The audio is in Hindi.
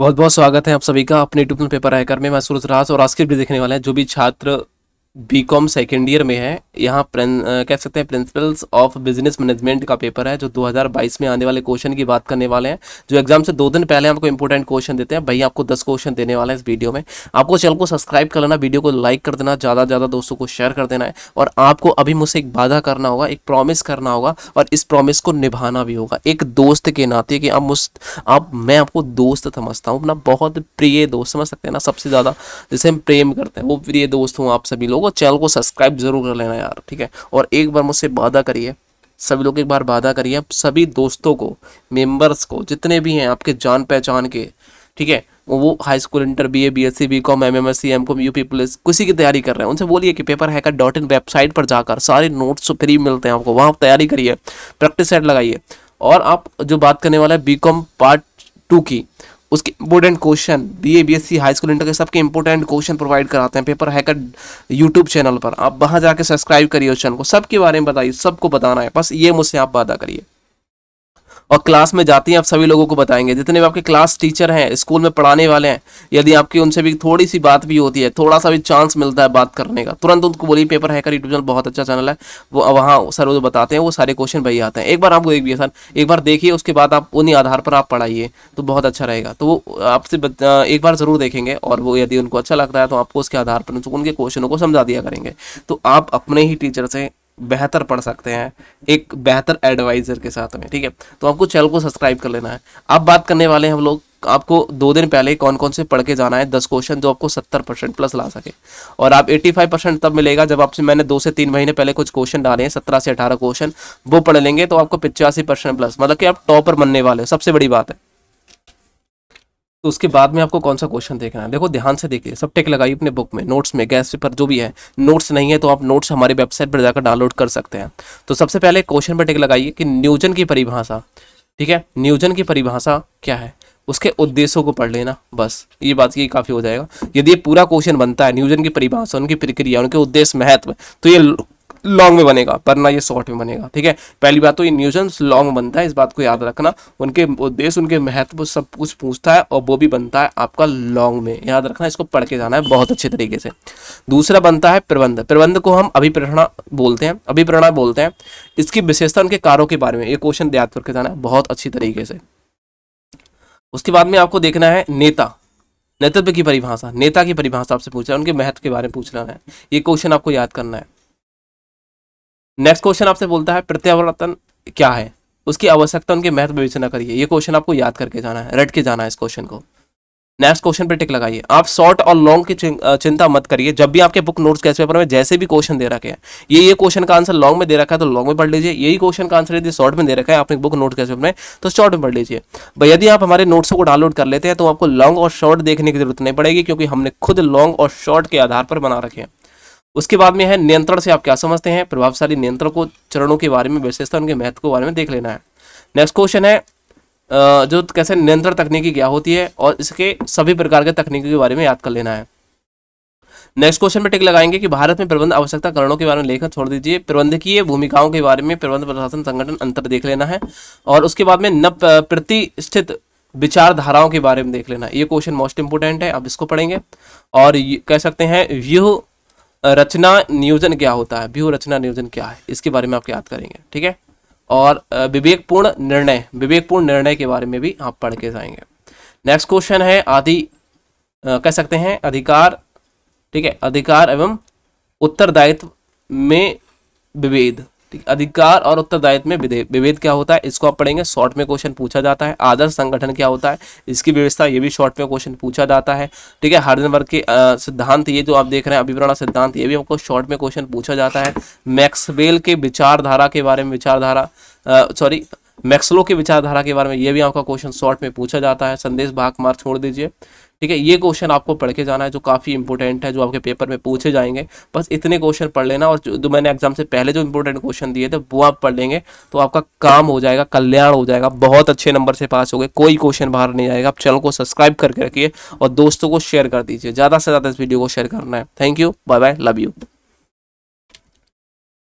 बहुत बहुत स्वागत है आप सभी का अपने ट्यूबल पेपर आयकर में मैं सूरज राज और आज के भी देखने वाले हैं जो भी छात्र बी कॉम सेकेंड ईयर में है यहाँ कह सकते हैं प्रिंसिपल्स ऑफ बिजनेस मैनेजमेंट का पेपर है जो 2022 में आने वाले क्वेश्चन की बात करने वाले हैं जो एग्जाम से दो दिन पहले आपको इंपॉर्टेंट क्वेश्चन देते हैं भैया आपको 10 क्वेश्चन देने वाले हैं इस वीडियो में आपको चैनल को सब्सक्राइब कर लेना वीडियो को लाइक कर देना ज़्यादा ज़्यादा दोस्तों को शेयर कर देना है और आपको अभी मुझसे एक वादा करना होगा एक प्रॉमिस करना होगा और इस प्रॉमिस को निभाना भी होगा एक दोस्त के नाते कि आप मुझ आप मैं आपको दोस्त समझता हूँ अपना बहुत प्रिय दोस्त समझ सकते हैं ना सबसे ज़्यादा जिसे हम प्रेम करते हैं वो प्रिय दोस्त हूँ आप सभी लोग तो चैनल को सब्सक्राइब जरूर कर लेना यार ठीक है और एक बार मुझसे वादा करिए सभी लोग एक बार वादा करिए सभी दोस्तों को मेंबर्स को जितने भी हैं आपके जान पहचान के ठीक है वो high school inter B A B S C B com M M S C M com U P police किसी की तैयारी कर रहे हैं उनसे बोलिए कि paper hacker dot in website पर जाकर सारे नोट्स फ्री मिलते हैं आपको वहाँ तैयारी करिए प्रैक्टिस सेट लगाइए और आप जो बात करने वाला है बी कॉम पार्ट टू की उसके important question B A B S C high school inter के सबके इम्पोर्टेंट क्वेश्चन प्रोवाइड कराते हैं पेपर हैकर यूट्यूब चैनल पर आप वहाँ जाके सब्सक्राइब करिए उस चैनल को सबके बारे में बताइए सबको बताना है बस ये मुझसे आप वादा करिए और क्लास में जाती हैं आप सभी लोगों को बताएंगे जितने भी आपके क्लास टीचर हैं स्कूल में पढ़ाने वाले हैं यदि आपकी उनसे भी थोड़ी सी बात भी होती है थोड़ा सा भी चांस मिलता है बात करने का तुरंत उनको बोली पेपर है कर यूट्यूब चैनल बहुत अच्छा चैनल है वो वहाँ सर वो बताते हैं वो सारे क्वेश्चन भाई आते हैं एक बार आपको एक भी सर एक बार देखिए उसके बाद आप उन्हीं आधार पर आप पढ़ाइए तो बहुत अच्छा रहेगा तो वो आपसे एक बार ज़रूर देखेंगे और वो यदि उनको अच्छा लगता है तो आपको उसके आधार पर उनके क्वेश्चनों को समझा दिया करेंगे तो आप अपने ही टीचर से बेहतर पढ़ सकते हैं एक बेहतर एडवाइज़र के साथ में ठीक है तो आपको चैनल को सब्सक्राइब कर लेना है अब बात करने वाले हैं हम लोग आपको दो दिन पहले कौन कौन से पढ़ के जाना है दस क्वेश्चन जो आपको सत्तर परसेंट प्लस ला सके और आप एट्टी फाइव परसेंट तब मिलेगा जब आपसे मैंने दो से तीन महीने पहले कुछ क्वेश्चन डाले हैं सत्रह से अठारह क्वेश्चन वो पढ़ लेंगे तो आपको पिचासी परसेंट प्लस मतलब कि आप टॉपर बनने वाले हो सबसे बड़ी बात है तो उसके बाद में आपको कौन सा क्वेश्चन देखना है देखो ध्यान से देखिए सब टेक लगाइए अपने बुक में नोट्स में गैस पेपर जो भी है नोट्स नहीं है तो आप नोट्स हमारे वेबसाइट पर जाकर डाउनलोड कर सकते हैं तो सबसे पहले क्वेश्चन पर टेक लगाइए कि नियोजन की परिभाषा ठीक है नियोजन की परिभाषा क्या है उसके उद्देश्यों को पढ़ लेना बस ये बात ये काफ़ी हो जाएगा यदि ये पूरा क्वेश्चन बनता है नियोजन की परिभाषा उनकी प्रक्रिया उनके उद्देश्य महत्व तो ये लॉन्ग में बनेगा ना ये शॉर्ट में बनेगा ठीक है पहली बात तो ये न्यूजन लॉन्ग में बनता है इस बात को याद रखना उनके उद्देश्य उनके महत्व सब कुछ पूछता है और वो भी बनता है आपका लॉन्ग में याद रखना इसको पढ़ के जाना है बहुत अच्छे तरीके से दूसरा बनता है प्रबंध प्रबंध को हम अभिप्रेरणा बोलते हैं अभिप्रेरणा बोलते हैं इसकी विशेषता उनके कारों के बारे में ये क्वेश्चन याद करके जाना है बहुत अच्छी तरीके से उसके बाद में आपको देखना है नेता नेतृत्व की परिभाषा नेता की परिभाषा आपसे पूछ रहा है उनके महत्व के बारे में पूछ रहा है ये क्वेश्चन आपको याद करना है नेक्स्ट क्वेश्चन आपसे बोलता है प्रत्यावर्तन क्या है उसकी आवश्यकता उनके महत्व विवेचना करिए ये क्वेश्चन आपको याद करके जाना है रट के जाना है इस क्वेश्चन को नेक्स्ट क्वेश्चन पर टिक लगाइए आप शॉर्ट और लॉन्ग की चिंता मत करिए जब भी आपके बुक नोट्स कैसे पेपर में जैसे भी क्वेश्चन दे रखे हैं ये ये क्वेश्चन का आंसर लॉन्ग में दे रखा है तो लॉन्ग में पढ़ लीजिए यही क्वेश्चन का आंसर यदि शॉर्ट में दे रखा है आपने बुक नोट्स कैसे पेपर में तो शॉर्ट में पढ़ लीजिए भाई यदि आप हमारे नोट्स को डाउनलोड कर लेते हैं तो आपको लॉन्ग और शॉर्ट देखने की जरूरत नहीं पड़ेगी क्योंकि हमने खुद लॉन्ग और शॉर्ट के आधार पर बना रखे हैं उसके बाद में है नियंत्रण से आप क्या समझते हैं प्रभावशाली नियंत्रण को चरणों के बारे में विशेषता उनके महत्व के बारे में देख लेना है नेक्स्ट क्वेश्चन है जो कैसे नियंत्रण तकनीकी क्या होती है और इसके सभी प्रकार के तकनीकी के बारे में याद कर लेना है नेक्स्ट क्वेश्चन में टिक लगाएंगे कि भारत में प्रबंध आवश्यकता करणों के बारे में लेखन छोड़ दीजिए प्रबंधकीय भूमिकाओं के बारे में प्रबंध प्रशासन संगठन अंतर देख लेना है और उसके बाद में न प्रतिष्ठित विचारधाराओं के बारे में देख लेना ये क्वेश्चन मोस्ट इंपोर्टेंट है आप इसको पढ़ेंगे और कह सकते हैं व्यूह रचना नियोजन क्या होता है व्यूह रचना नियोजन क्या है इसके बारे में आप याद करेंगे ठीक है और विवेकपूर्ण निर्णय विवेकपूर्ण निर्णय के बारे में भी आप पढ़ के जाएंगे नेक्स्ट क्वेश्चन है आदि कह सकते हैं अधिकार ठीक है अधिकार एवं उत्तरदायित्व में विभेद ठीक अधिकार और उत्तरदायित्व में विभेद क्या होता है इसको आप पढ़ेंगे शॉर्ट में क्वेश्चन पूछा जाता है आदर्श संगठन क्या होता है इसकी व्यवस्था ये भी शॉर्ट में क्वेश्चन पूछा जाता है ठीक है वर्ग के सिद्धांत ये जो आप देख रहे हैं अभिप्रणा सिद्धांत ये भी हमको शॉर्ट में क्वेश्चन पूछा जाता है मैक्सवेल के विचारधारा के बारे में विचारधारा सॉरी मैक्सलो के विचारधारा के बारे में ये भी आपका क्वेश्चन शॉर्ट में पूछा जाता है संदेश भाग मार छोड़ दीजिए ठीक है ये क्वेश्चन आपको पढ़ के जाना है जो काफ़ी इंपॉर्टेंट है जो आपके पेपर में पूछे जाएंगे बस इतने क्वेश्चन पढ़ लेना और जो मैंने एग्जाम से पहले जो इंपॉर्टेंट क्वेश्चन दिए थे वो आप पढ़ लेंगे तो आपका काम हो जाएगा कल्याण हो जाएगा बहुत अच्छे नंबर से पास हो गए कोई क्वेश्चन बाहर नहीं आएगा आप चैनल को सब्सक्राइब करके रखिए और दोस्तों को शेयर कर दीजिए ज़्यादा से ज़्यादा इस वीडियो को शेयर करना है thank you bye bye love you